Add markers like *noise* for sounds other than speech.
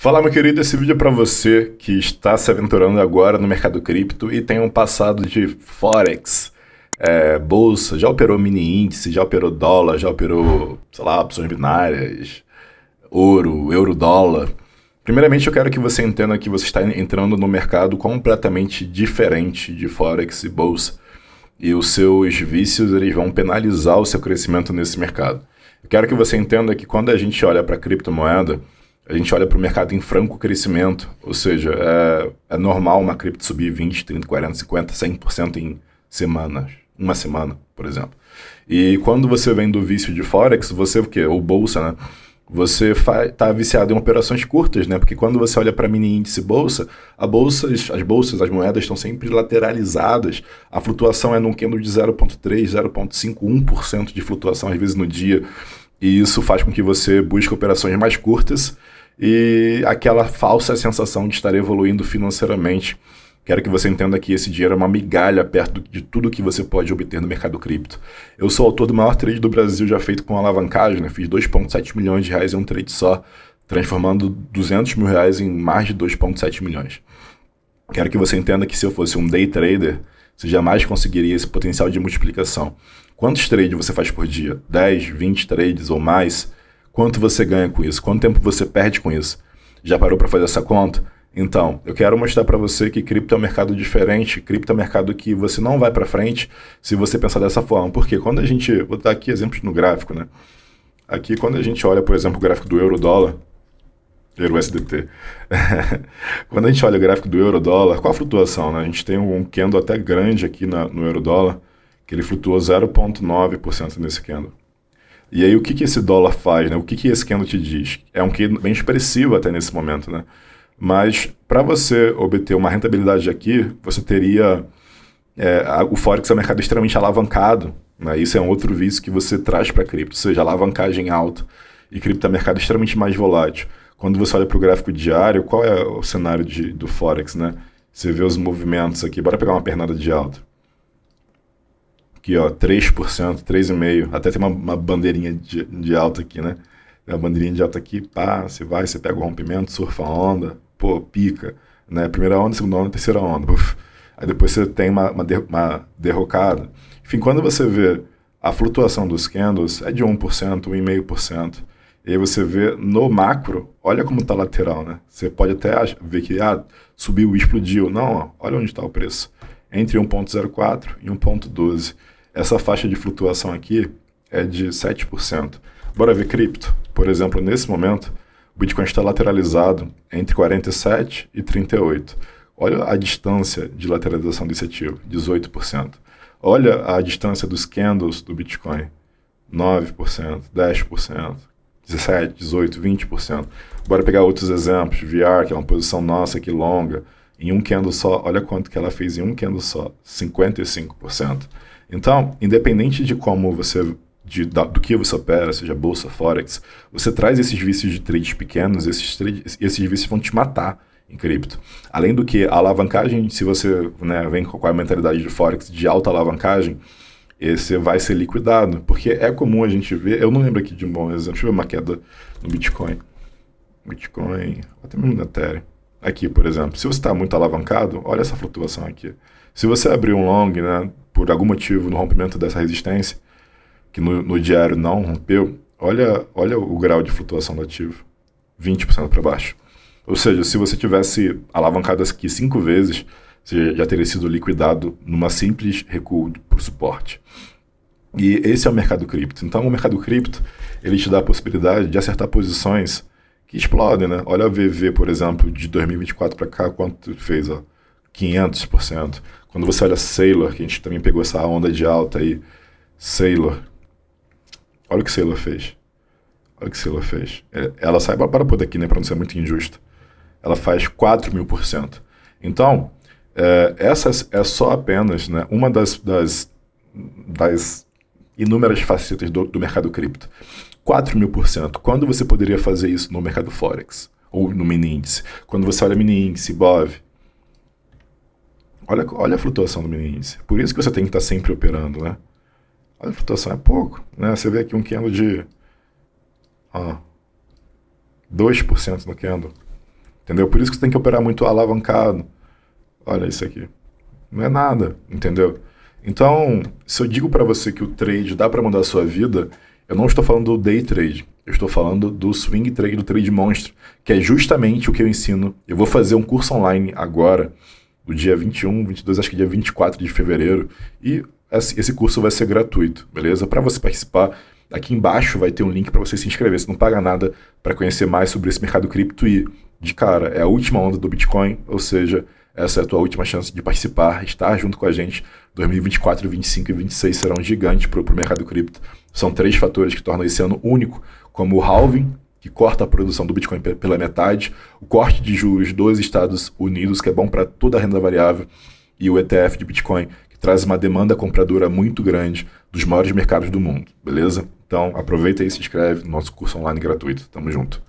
Fala, meu querido, esse vídeo é para você que está se aventurando agora no mercado cripto e tem um passado de forex, é, bolsa, já operou mini índice, já operou dólar, já operou, sei lá, opções binárias, ouro, euro dólar. Primeiramente, eu quero que você entenda que você está entrando no mercado completamente diferente de forex e bolsa. E os seus vícios eles vão penalizar o seu crescimento nesse mercado. Eu quero que você entenda que quando a gente olha para criptomoeda, criptomoeda a gente olha para o mercado em franco crescimento, ou seja, é, é normal uma cripto subir 20, 30, 40, 50, 100% em semanas, uma semana, por exemplo. E quando você vem do vício de Forex, você o quê? Ou bolsa, né? Você está viciado em operações curtas, né? Porque quando você olha para mini índice bolsa, a as bolsas, as moedas estão sempre lateralizadas. A flutuação é num candle de 0.3, 0.5, 1% de flutuação às vezes no dia. E isso faz com que você busque operações mais curtas e aquela falsa sensação de estar evoluindo financeiramente. Quero que você entenda que esse dinheiro é uma migalha perto de tudo que você pode obter no mercado cripto. Eu sou autor do maior trade do Brasil já feito com alavancagem, né? fiz 2,7 milhões de reais em um trade só, transformando 200 mil reais em mais de 2,7 milhões. Quero que você entenda que se eu fosse um day trader, você jamais conseguiria esse potencial de multiplicação. Quantos trades você faz por dia? 10, 20 trades ou mais? Quanto você ganha com isso? Quanto tempo você perde com isso? Já parou para fazer essa conta? Então, eu quero mostrar para você que cripto é um mercado diferente, cripto é um mercado que você não vai para frente se você pensar dessa forma. Porque quando a gente, vou dar aqui exemplos no gráfico, né? Aqui quando a gente olha, por exemplo, o gráfico do euro dólar, euro SDT. *laughs* quando a gente olha o gráfico do euro dólar, qual a flutuação, né? A gente tem um candle até grande aqui na, no euro dólar, que ele flutuou 0.9% nesse candle. E aí, o que, que esse dólar faz, né? O que, que esse candle te diz? É um candle bem expressivo até nesse momento, né? Mas para você obter uma rentabilidade aqui, você teria é, a, o Forex é um mercado extremamente alavancado. Né? Isso é um outro vício que você traz para cripto, ou seja, alavancagem alta. E cripto é um mercado extremamente mais volátil. Quando você olha para o gráfico diário, qual é o cenário de, do Forex, né? Você vê os movimentos aqui. Bora pegar uma pernada de alta. Aqui, ó, 3%, 3,5%. Até tem uma, uma bandeirinha de, de alta aqui, né? Tem uma bandeirinha de alta aqui, pá, você vai, você pega o rompimento, surfa a onda, pô, pica. Né? Primeira onda, segunda onda, terceira onda. Uf. Aí depois você tem uma, uma, der, uma derrocada. Enfim, quando você vê a flutuação dos candles, é de 1%, 1,5%. E aí você vê no macro, olha como está lateral, né? Você pode até ver que ah, subiu, explodiu. Não, ó, olha onde está o preço. Entre 1,04 e 1,12. Essa faixa de flutuação aqui é de 7%. Bora ver cripto. Por exemplo, nesse momento, o Bitcoin está lateralizado entre 47 e 38. Olha a distância de lateralização desse ativo, 18%. Olha a distância dos candles do Bitcoin, 9%, 10%, 17%, 18%, 20%. Bora pegar outros exemplos, VR, que é uma posição nossa aqui longa, em um candle só, olha quanto que ela fez em um candle só, 55%. Então, independente de como você de, da, do que você opera, seja bolsa, forex, você traz esses vícios de trades pequenos, esses, trades, esses vícios vão te matar em cripto. Além do que a alavancagem, se você né, vem com a mentalidade de forex de alta alavancagem, esse vai ser liquidado, porque é comum a gente ver, eu não lembro aqui de um bom exemplo, deixa eu ver uma queda no Bitcoin. Bitcoin, até mesmo no Ethereum. Aqui, por exemplo, se você está muito alavancado, olha essa flutuação aqui. Se você abrir um long, né, por algum motivo, no rompimento dessa resistência, que no, no diário não rompeu, olha, olha o grau de flutuação do ativo. 20% para baixo. Ou seja, se você tivesse alavancado aqui cinco vezes, você já teria sido liquidado numa simples recuo por suporte. E esse é o mercado cripto. Então, o mercado cripto, ele te dá a possibilidade de acertar posições que explodem, né? Olha a VV, por exemplo, de 2024 para cá, quanto fez, ó. 500%. Quando você olha Sailor, que a gente também pegou essa onda de alta aí, Sailor. Olha o que Sailor fez. Olha o que Sailor fez. É, ela sai para pôr daqui, né, para não ser muito injusto. Ela faz 4 mil por cento. Então, é, essa é só apenas né, uma das, das, das inúmeras facetas do, do mercado cripto. 4 mil por cento. Quando você poderia fazer isso no mercado Forex? Ou no mini índice? Quando você olha mini índice, BOV, Olha, olha a flutuação do mini índice. Por isso que você tem que estar sempre operando, né? Olha a flutuação, é pouco. Né? Você vê aqui um candle de ó, 2% no candle. Entendeu? Por isso que você tem que operar muito alavancado. Olha isso aqui. Não é nada, entendeu? Então, se eu digo para você que o trade dá para mudar a sua vida, eu não estou falando do day trade, eu estou falando do swing trade, do trade monstro, que é justamente o que eu ensino. Eu vou fazer um curso online agora do dia 21, 22, acho que dia 24 de fevereiro. E assim, esse curso vai ser gratuito, beleza? Para você participar, aqui embaixo vai ter um link para você se inscrever. Você não paga nada para conhecer mais sobre esse mercado cripto e, de cara, é a última onda do Bitcoin, ou seja, essa é a tua última chance de participar, estar junto com a gente. 2024, 25 e 26 serão gigantes para o mercado cripto. São três fatores que tornam esse ano único, como o halving, que corta a produção do Bitcoin pela metade, o corte de juros dos Estados Unidos, que é bom para toda a renda variável, e o ETF de Bitcoin, que traz uma demanda compradora muito grande dos maiores mercados do mundo, beleza? Então aproveita e se inscreve no nosso curso online gratuito. Tamo junto.